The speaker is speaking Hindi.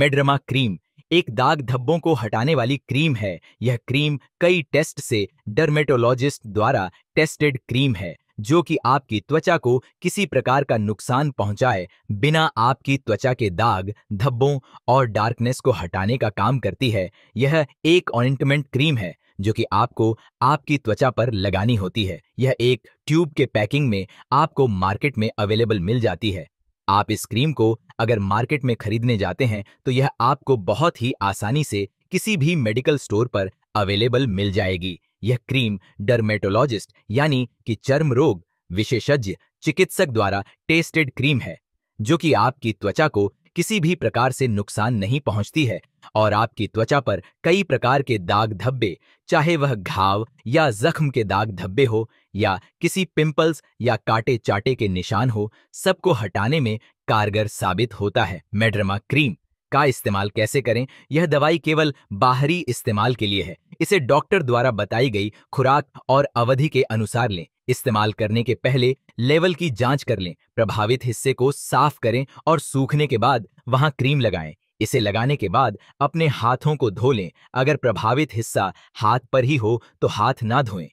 मेड्रमा क्रीम एक दाग धब्बों को हटाने वाली क्रीम है यह क्रीम कई टेस्ट से डर्मेटोलॉजिस्ट द्वारा टेस्टेड क्रीम है जो कि आपकी त्वचा को किसी प्रकार का नुकसान पहुंचाए बिना आपकी त्वचा के दाग धब्बों और डार्कनेस को हटाने का काम करती है यह एक ऑनिंटमेंट क्रीम है जो कि आपको आपकी त्वचा पर लगानी होती है यह एक ट्यूब के पैकिंग में आपको मार्केट में अवेलेबल मिल जाती है आप इस क्रीम को अगर मार्केट में खरीदने जाते हैं तो यह आपको बहुत ही आसानी से किसी भी मेडिकल स्टोर पर अवेलेबल मिल जाएगी यह क्रीम डर्मेटोलॉजिस्ट यानी कि चर्म रोग विशेषज्ञ चिकित्सक द्वारा टेस्टेड क्रीम है जो कि आपकी त्वचा को किसी भी प्रकार से नुकसान नहीं पहुंचती है और आपकी त्वचा पर कई प्रकार के दाग धब्बे चाहे वह घाव या जख्म के दाग धब्बे हो या किसी पिंपल्स या काटे चाटे के निशान हो सबको हटाने में कारगर साबित होता है मेड्रमा क्रीम का इस्तेमाल कैसे करें यह दवाई केवल बाहरी इस्तेमाल के लिए है इसे डॉक्टर द्वारा बताई गई खुराक और अवधि के अनुसार लें इस्तेमाल करने के पहले लेवल की जांच कर लें प्रभावित हिस्से को साफ करें और सूखने के बाद वहां क्रीम लगाएं इसे लगाने के बाद अपने हाथों को धो लें अगर प्रभावित हिस्सा हाथ पर ही हो तो हाथ ना धोएं